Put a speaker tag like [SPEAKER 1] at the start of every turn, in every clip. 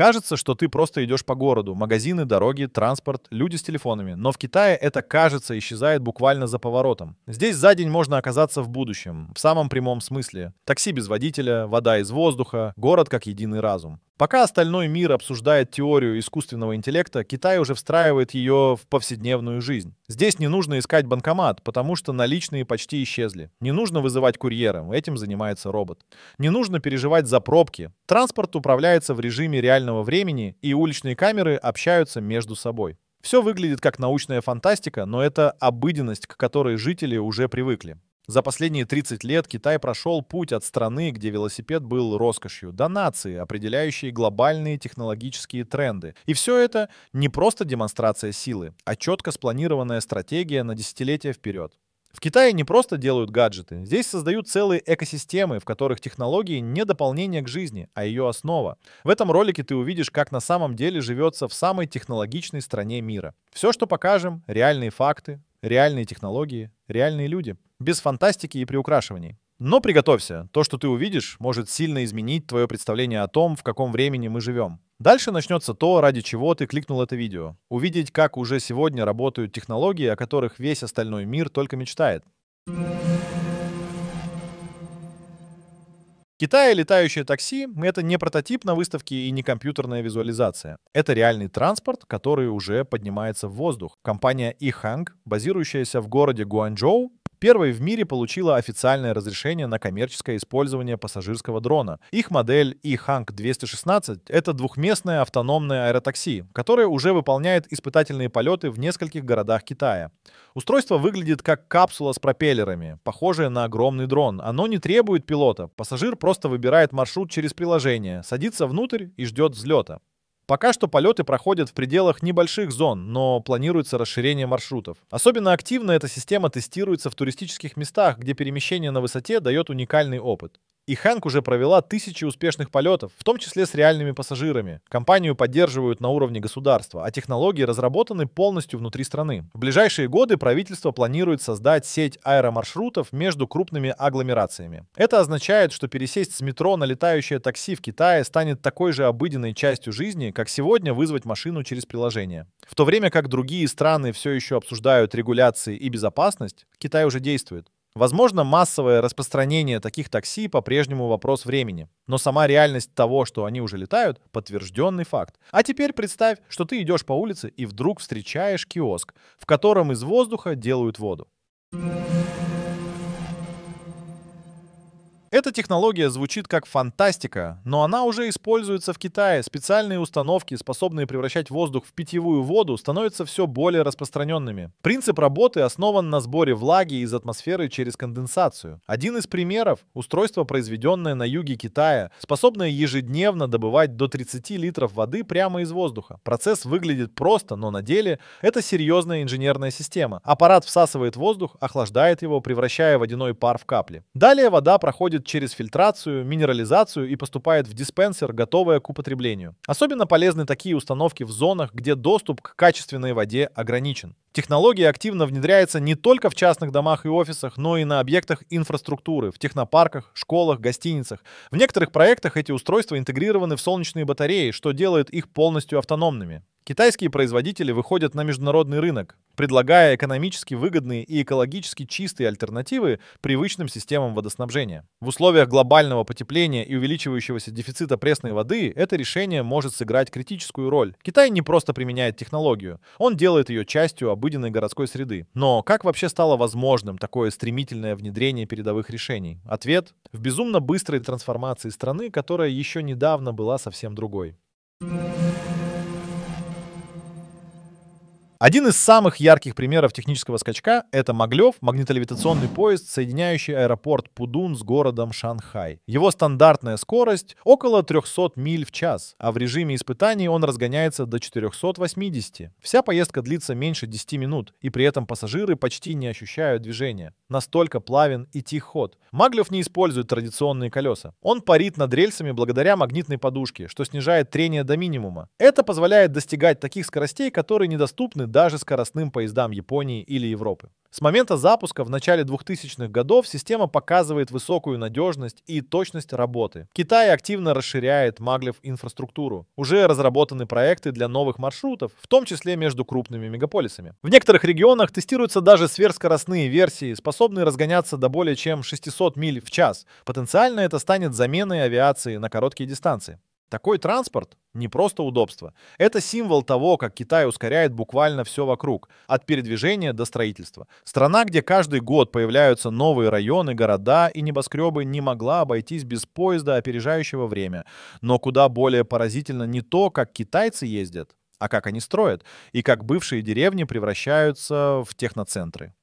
[SPEAKER 1] Кажется, что ты просто идешь по городу. Магазины, дороги, транспорт, люди с телефонами. Но в Китае это, кажется, исчезает буквально за поворотом. Здесь за день можно оказаться в будущем, в самом прямом смысле. Такси без водителя, вода из воздуха, город как единый разум. Пока остальной мир обсуждает теорию искусственного интеллекта, Китай уже встраивает ее в повседневную жизнь. Здесь не нужно искать банкомат, потому что наличные почти исчезли. Не нужно вызывать курьера, этим занимается робот. Не нужно переживать за пробки. Транспорт управляется в режиме реального времени, и уличные камеры общаются между собой. Все выглядит как научная фантастика, но это обыденность, к которой жители уже привыкли. За последние 30 лет Китай прошел путь от страны, где велосипед был роскошью, до нации, определяющей глобальные технологические тренды. И все это не просто демонстрация силы, а четко спланированная стратегия на десятилетия вперед. В Китае не просто делают гаджеты, здесь создают целые экосистемы, в которых технологии не дополнение к жизни, а ее основа. В этом ролике ты увидишь, как на самом деле живется в самой технологичной стране мира. Все, что покажем, реальные факты, реальные технологии, реальные люди без фантастики и приукрашиваний. Но приготовься, то, что ты увидишь, может сильно изменить твое представление о том, в каком времени мы живем. Дальше начнется то, ради чего ты кликнул это видео. Увидеть, как уже сегодня работают технологии, о которых весь остальной мир только мечтает. Китае летающее такси — это не прототип на выставке и не компьютерная визуализация. Это реальный транспорт, который уже поднимается в воздух. Компания Иханг, базирующаяся в городе Гуанчжоу, Первой в мире получила официальное разрешение на коммерческое использование пассажирского дрона. Их модель E-Hank-216 — это двухместное автономное аэротакси, которое уже выполняет испытательные полеты в нескольких городах Китая. Устройство выглядит как капсула с пропеллерами, похожая на огромный дрон. Оно не требует пилота, пассажир просто выбирает маршрут через приложение, садится внутрь и ждет взлета. Пока что полеты проходят в пределах небольших зон, но планируется расширение маршрутов. Особенно активно эта система тестируется в туристических местах, где перемещение на высоте дает уникальный опыт. И Хэнк уже провела тысячи успешных полетов, в том числе с реальными пассажирами. Компанию поддерживают на уровне государства, а технологии разработаны полностью внутри страны. В ближайшие годы правительство планирует создать сеть аэромаршрутов между крупными агломерациями. Это означает, что пересесть с метро на летающее такси в Китае станет такой же обыденной частью жизни, как сегодня вызвать машину через приложение. В то время как другие страны все еще обсуждают регуляции и безопасность, Китай уже действует. Возможно, массовое распространение таких такси по-прежнему вопрос времени, но сама реальность того, что они уже летают, подтвержденный факт. А теперь представь, что ты идешь по улице и вдруг встречаешь киоск, в котором из воздуха делают воду. Эта технология звучит как фантастика, но она уже используется в Китае. Специальные установки, способные превращать воздух в питьевую воду, становятся все более распространенными. Принцип работы основан на сборе влаги из атмосферы через конденсацию. Один из примеров – устройство, произведенное на юге Китая, способное ежедневно добывать до 30 литров воды прямо из воздуха. Процесс выглядит просто, но на деле это серьезная инженерная система. Аппарат всасывает воздух, охлаждает его, превращая водяной пар в капли. Далее вода проходит проходит через фильтрацию, минерализацию и поступает в диспенсер, готовая к употреблению. Особенно полезны такие установки в зонах, где доступ к качественной воде ограничен. Технология активно внедряется не только в частных домах и офисах, но и на объектах инфраструктуры, в технопарках, школах, гостиницах. В некоторых проектах эти устройства интегрированы в солнечные батареи, что делает их полностью автономными. Китайские производители выходят на международный рынок, предлагая экономически выгодные и экологически чистые альтернативы привычным системам водоснабжения. В условиях глобального потепления и увеличивающегося дефицита пресной воды это решение может сыграть критическую роль. Китай не просто применяет технологию, он делает ее частью обыденной городской среды. Но как вообще стало возможным такое стремительное внедрение передовых решений? Ответ – в безумно быстрой трансформации страны, которая еще недавно была совсем другой. Один из самых ярких примеров технического скачка — это Маглев, магнитолевитационный поезд, соединяющий аэропорт Пудун с городом Шанхай. Его стандартная скорость — около 300 миль в час, а в режиме испытаний он разгоняется до 480. Вся поездка длится меньше 10 минут, и при этом пассажиры почти не ощущают движения. Настолько плавен и тих ход. Маглев не использует традиционные колеса. Он парит над рельсами благодаря магнитной подушке, что снижает трение до минимума. Это позволяет достигать таких скоростей, которые недоступны даже скоростным поездам Японии или Европы. С момента запуска в начале 2000-х годов система показывает высокую надежность и точность работы. Китай активно расширяет Маглев инфраструктуру. Уже разработаны проекты для новых маршрутов, в том числе между крупными мегаполисами. В некоторых регионах тестируются даже сверхскоростные версии, способные разгоняться до более чем 600 миль в час. Потенциально это станет заменой авиации на короткие дистанции. Такой транспорт не просто удобство. Это символ того, как Китай ускоряет буквально все вокруг, от передвижения до строительства. Страна, где каждый год появляются новые районы, города и небоскребы, не могла обойтись без поезда, опережающего время. Но куда более поразительно не то, как китайцы ездят, а как они строят, и как бывшие деревни превращаются в техноцентры.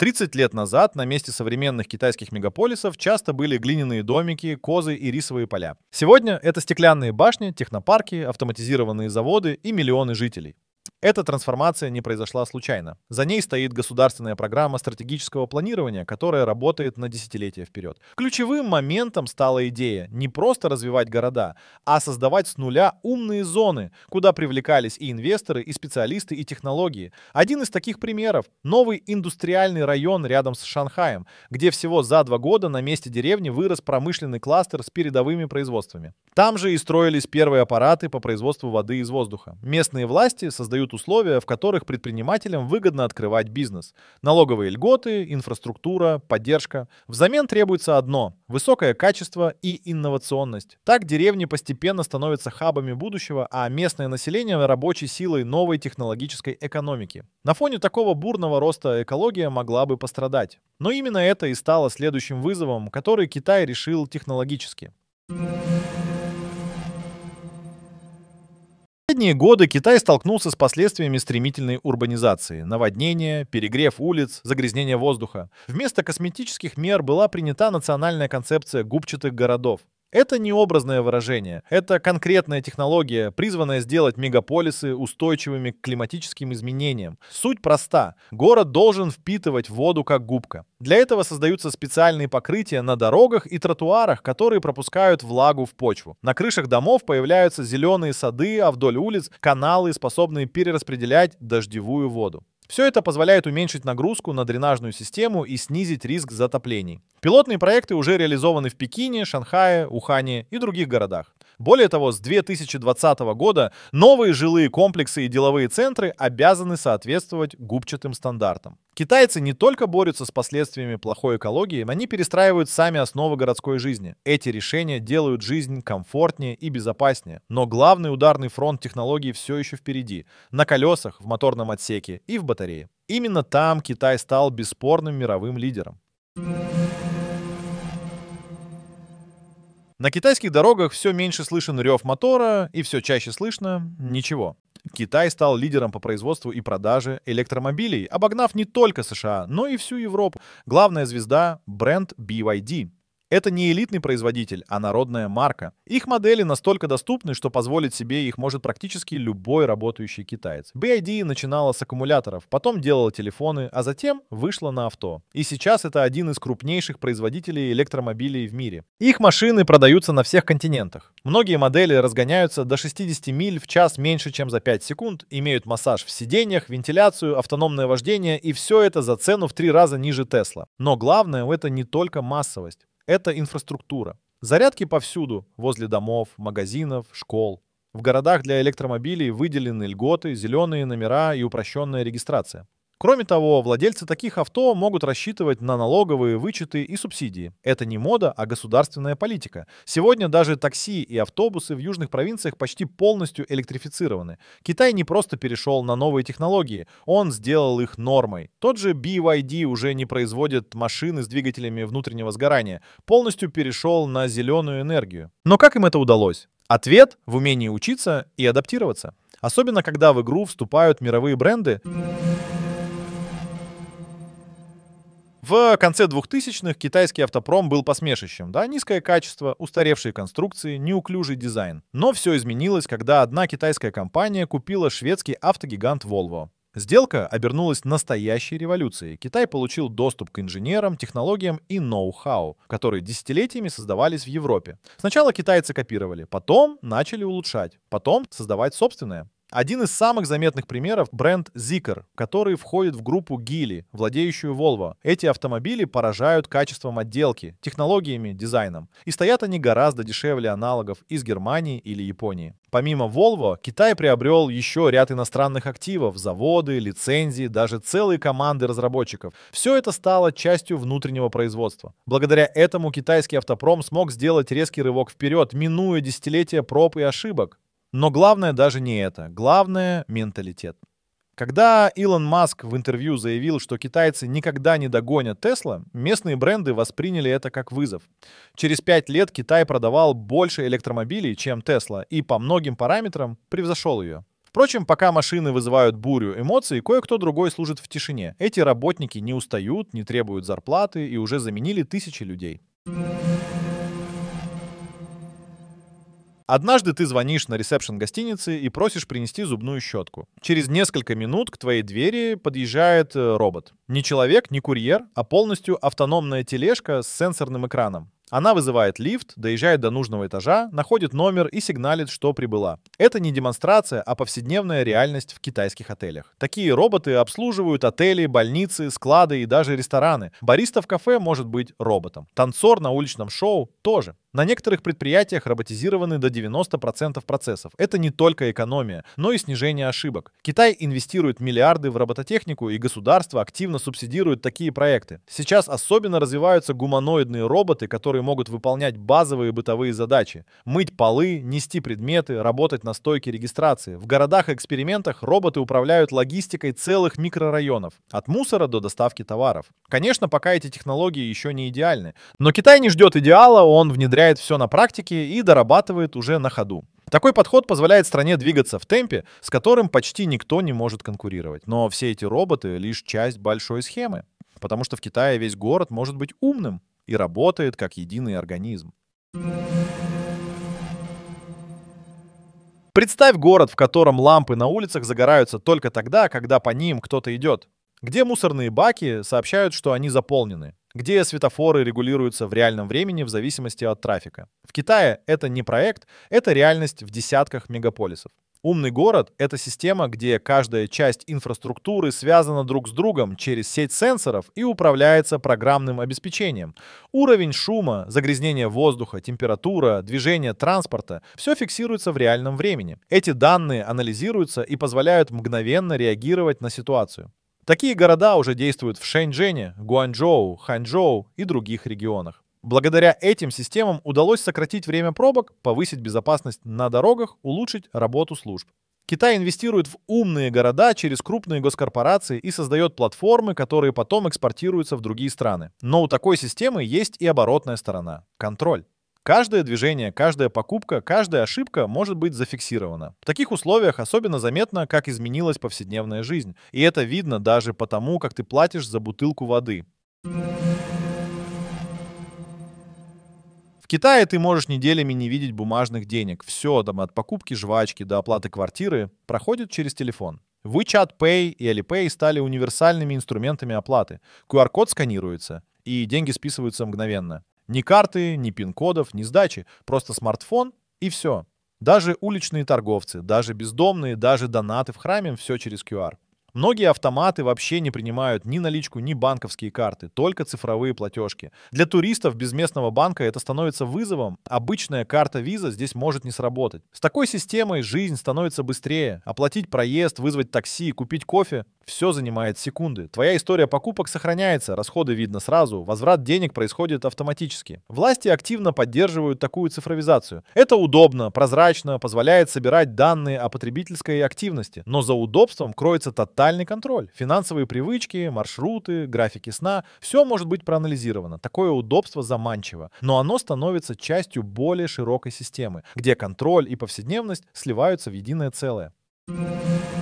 [SPEAKER 1] 30 лет назад на месте современных китайских мегаполисов часто были глиняные домики, козы и рисовые поля. Сегодня это стеклянные башни, технопарки, автоматизированные заводы и миллионы жителей. Эта трансформация не произошла случайно. За ней стоит государственная программа стратегического планирования, которая работает на десятилетия вперед. Ключевым моментом стала идея не просто развивать города, а создавать с нуля умные зоны, куда привлекались и инвесторы, и специалисты, и технологии. Один из таких примеров – новый индустриальный район рядом с Шанхаем, где всего за два года на месте деревни вырос промышленный кластер с передовыми производствами. Там же и строились первые аппараты по производству воды из воздуха. Местные власти создают содержит условия, в которых предпринимателям выгодно открывать бизнес. Налоговые льготы, инфраструктура, поддержка. Взамен требуется одно – высокое качество и инновационность. Так деревни постепенно становятся хабами будущего, а местное население – рабочей силой новой технологической экономики. На фоне такого бурного роста экология могла бы пострадать. Но именно это и стало следующим вызовом, который Китай решил технологически. Thank you последние годы Китай столкнулся с последствиями стремительной урбанизации. Наводнение, перегрев улиц, загрязнение воздуха. Вместо косметических мер была принята национальная концепция губчатых городов. Это не образное выражение, это конкретная технология, призванная сделать мегаполисы устойчивыми к климатическим изменениям. Суть проста. Город должен впитывать воду как губка. Для этого создаются специальные покрытия на дорогах и тротуарах, которые пропускают влагу в почву. На крышах домов появляются зеленые сады, а вдоль улиц каналы, способные перераспределять дождевую воду. Все это позволяет уменьшить нагрузку на дренажную систему и снизить риск затоплений. Пилотные проекты уже реализованы в Пекине, Шанхае, Ухане и других городах. Более того, с 2020 года новые жилые комплексы и деловые центры обязаны соответствовать губчатым стандартам. Китайцы не только борются с последствиями плохой экологии, они перестраивают сами основы городской жизни. Эти решения делают жизнь комфортнее и безопаснее. Но главный ударный фронт технологий все еще впереди. На колесах, в моторном отсеке и в батарее. Именно там Китай стал бесспорным мировым лидером. На китайских дорогах все меньше слышен рев мотора и все чаще слышно ничего. Китай стал лидером по производству и продаже электромобилей, обогнав не только США, но и всю Европу. Главная звезда — бренд BYD. Это не элитный производитель, а народная марка. Их модели настолько доступны, что позволить себе их может практически любой работающий китаец. BID начинала с аккумуляторов, потом делала телефоны, а затем вышла на авто. И сейчас это один из крупнейших производителей электромобилей в мире. Их машины продаются на всех континентах. Многие модели разгоняются до 60 миль в час меньше, чем за 5 секунд, имеют массаж в сиденьях, вентиляцию, автономное вождение и все это за цену в три раза ниже Тесла. Но главное это не только массовость это инфраструктура. Зарядки повсюду, возле домов, магазинов, школ. В городах для электромобилей выделены льготы, зеленые номера и упрощенная регистрация. Кроме того, владельцы таких авто могут рассчитывать на налоговые вычеты и субсидии. Это не мода, а государственная политика. Сегодня даже такси и автобусы в южных провинциях почти полностью электрифицированы. Китай не просто перешел на новые технологии, он сделал их нормой. Тот же BYD уже не производит машины с двигателями внутреннего сгорания, полностью перешел на зеленую энергию. Но как им это удалось? Ответ в умении учиться и адаптироваться. Особенно, когда в игру вступают мировые бренды в конце 2000-х китайский автопром был посмешищем. Да, низкое качество, устаревшие конструкции, неуклюжий дизайн. Но все изменилось, когда одна китайская компания купила шведский автогигант Volvo. Сделка обернулась настоящей революцией. Китай получил доступ к инженерам, технологиям и ноу-хау, которые десятилетиями создавались в Европе. Сначала китайцы копировали, потом начали улучшать, потом создавать собственное. Один из самых заметных примеров – бренд Zikr, который входит в группу Geely, владеющую Volvo. Эти автомобили поражают качеством отделки, технологиями, дизайном. И стоят они гораздо дешевле аналогов из Германии или Японии. Помимо Volvo, Китай приобрел еще ряд иностранных активов, заводы, лицензии, даже целые команды разработчиков. Все это стало частью внутреннего производства. Благодаря этому китайский автопром смог сделать резкий рывок вперед, минуя десятилетия проб и ошибок. Но главное даже не это. Главное — менталитет. Когда Илон Маск в интервью заявил, что китайцы никогда не догонят Тесла, местные бренды восприняли это как вызов. Через пять лет Китай продавал больше электромобилей, чем Тесла, и по многим параметрам превзошел ее. Впрочем, пока машины вызывают бурю эмоций, кое-кто другой служит в тишине. Эти работники не устают, не требуют зарплаты и уже заменили тысячи людей. Однажды ты звонишь на ресепшн гостиницы и просишь принести зубную щетку. Через несколько минут к твоей двери подъезжает э, робот. Не человек, не курьер, а полностью автономная тележка с сенсорным экраном. Она вызывает лифт, доезжает до нужного этажа, находит номер и сигналит, что прибыла. Это не демонстрация, а повседневная реальность в китайских отелях. Такие роботы обслуживают отели, больницы, склады и даже рестораны. Бариста в кафе может быть роботом. Танцор на уличном шоу тоже. На некоторых предприятиях роботизированы до 90% процессов. Это не только экономия, но и снижение ошибок. Китай инвестирует миллиарды в робототехнику, и государство активно субсидирует такие проекты. Сейчас особенно развиваются гуманоидные роботы, которые могут выполнять базовые бытовые задачи. Мыть полы, нести предметы, работать на стойке регистрации. В городах-экспериментах роботы управляют логистикой целых микрорайонов. От мусора до доставки товаров. Конечно, пока эти технологии еще не идеальны. Но Китай не ждет идеала, он внедряет проверяет все на практике и дорабатывает уже на ходу. Такой подход позволяет стране двигаться в темпе, с которым почти никто не может конкурировать. Но все эти роботы — лишь часть большой схемы, потому что в Китае весь город может быть умным и работает как единый организм. Представь город, в котором лампы на улицах загораются только тогда, когда по ним кто-то идет. Где мусорные баки сообщают, что они заполнены, где светофоры регулируются в реальном времени в зависимости от трафика. В Китае это не проект, это реальность в десятках мегаполисов. Умный город — это система, где каждая часть инфраструктуры связана друг с другом через сеть сенсоров и управляется программным обеспечением. Уровень шума, загрязнение воздуха, температура, движение транспорта — все фиксируется в реальном времени. Эти данные анализируются и позволяют мгновенно реагировать на ситуацию. Такие города уже действуют в Шэньчжэне, Гуанчжоу, Ханчжоу и других регионах. Благодаря этим системам удалось сократить время пробок, повысить безопасность на дорогах, улучшить работу служб. Китай инвестирует в умные города через крупные госкорпорации и создает платформы, которые потом экспортируются в другие страны. Но у такой системы есть и оборотная сторона – контроль. Каждое движение, каждая покупка, каждая ошибка может быть зафиксирована. В таких условиях особенно заметно, как изменилась повседневная жизнь. И это видно даже потому, как ты платишь за бутылку воды. В Китае ты можешь неделями не видеть бумажных денег. Все, там от покупки жвачки до оплаты квартиры проходит через телефон. WeChat Pay и Alipay стали универсальными инструментами оплаты. QR-код сканируется, и деньги списываются мгновенно. Ни карты, ни пин-кодов, ни сдачи. Просто смартфон и все. Даже уличные торговцы, даже бездомные, даже донаты в храме – все через QR. Многие автоматы вообще не принимают ни наличку, ни банковские карты, только цифровые платежки. Для туристов без местного банка это становится вызовом. Обычная карта виза здесь может не сработать. С такой системой жизнь становится быстрее. Оплатить проезд, вызвать такси, купить кофе – все занимает секунды. Твоя история покупок сохраняется, расходы видно сразу, возврат денег происходит автоматически. Власти активно поддерживают такую цифровизацию. Это удобно, прозрачно, позволяет собирать данные о потребительской активности. Но за удобством кроется тотальный тотальный контроль. Финансовые привычки, маршруты, графики сна – все может быть проанализировано. Такое удобство заманчиво, но оно становится частью более широкой системы, где контроль и повседневность сливаются в единое целое. thank you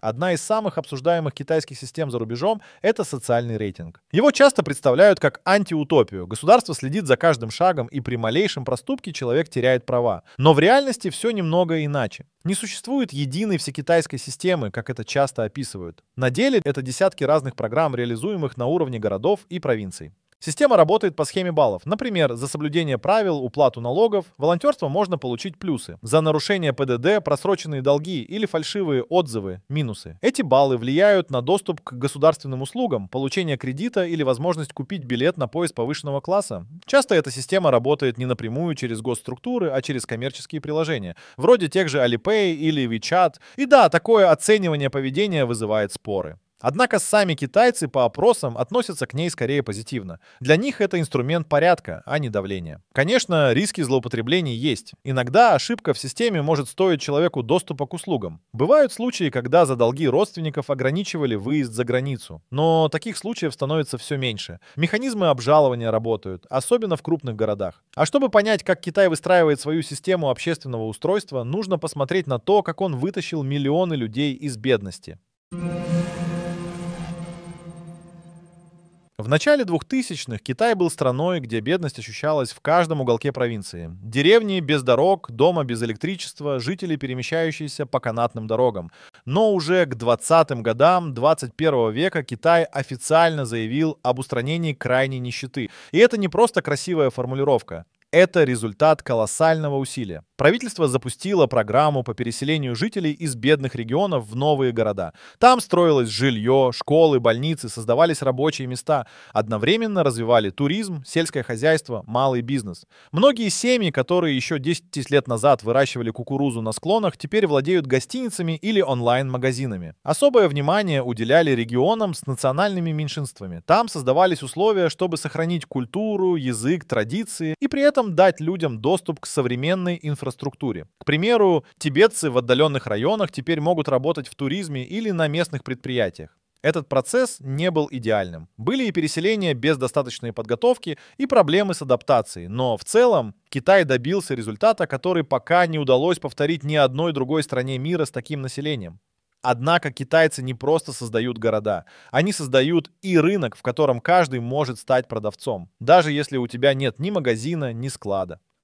[SPEAKER 1] Одна из самых обсуждаемых китайских систем за рубежом – это социальный рейтинг. Его часто представляют как антиутопию. Государство следит за каждым шагом, и при малейшем проступке человек теряет права. Но в реальности все немного иначе. Не существует единой всекитайской системы, как это часто описывают. На деле это десятки разных программ, реализуемых на уровне городов и провинций. Система работает по схеме баллов. Например, за соблюдение правил, уплату налогов, волонтерство можно получить плюсы. За нарушение ПДД, просроченные долги или фальшивые отзывы – минусы. Эти баллы влияют на доступ к государственным услугам, получение кредита или возможность купить билет на поезд повышенного класса. Часто эта система работает не напрямую через госструктуры, а через коммерческие приложения, вроде тех же Alipay или WeChat. И да, такое оценивание поведения вызывает споры. Однако сами китайцы по опросам относятся к ней скорее позитивно. Для них это инструмент порядка, а не давления. Конечно, риски злоупотреблений есть. Иногда ошибка в системе может стоить человеку доступа к услугам. Бывают случаи, когда за долги родственников ограничивали выезд за границу. Но таких случаев становится все меньше. Механизмы обжалования работают, особенно в крупных городах. А чтобы понять, как Китай выстраивает свою систему общественного устройства, нужно посмотреть на то, как он вытащил миллионы людей из бедности. В начале 2000-х Китай был страной, где бедность ощущалась в каждом уголке провинции. Деревни без дорог, дома без электричества, жители, перемещающиеся по канатным дорогам. Но уже к 20-м годам 21 века Китай официально заявил об устранении крайней нищеты. И это не просто красивая формулировка. Это результат колоссального усилия. Правительство запустило программу по переселению жителей из бедных регионов в новые города. Там строилось жилье, школы, больницы, создавались рабочие места. Одновременно развивали туризм, сельское хозяйство, малый бизнес. Многие семьи, которые еще 10 лет назад выращивали кукурузу на склонах, теперь владеют гостиницами или онлайн-магазинами. Особое внимание уделяли регионам с национальными меньшинствами. Там создавались условия, чтобы сохранить культуру, язык, традиции и при этом целом дать людям доступ к современной инфраструктуре. К примеру, тибетцы в отдаленных районах теперь могут работать в туризме или на местных предприятиях. Этот процесс не был идеальным. Были и переселения без достаточной подготовки, и проблемы с адаптацией, но в целом Китай добился результата, который пока не удалось повторить ни одной другой стране мира с таким населением. Однако китайцы не просто создают города, они создают и рынок, в котором каждый может стать продавцом, даже если у тебя нет ни магазина, ни склада.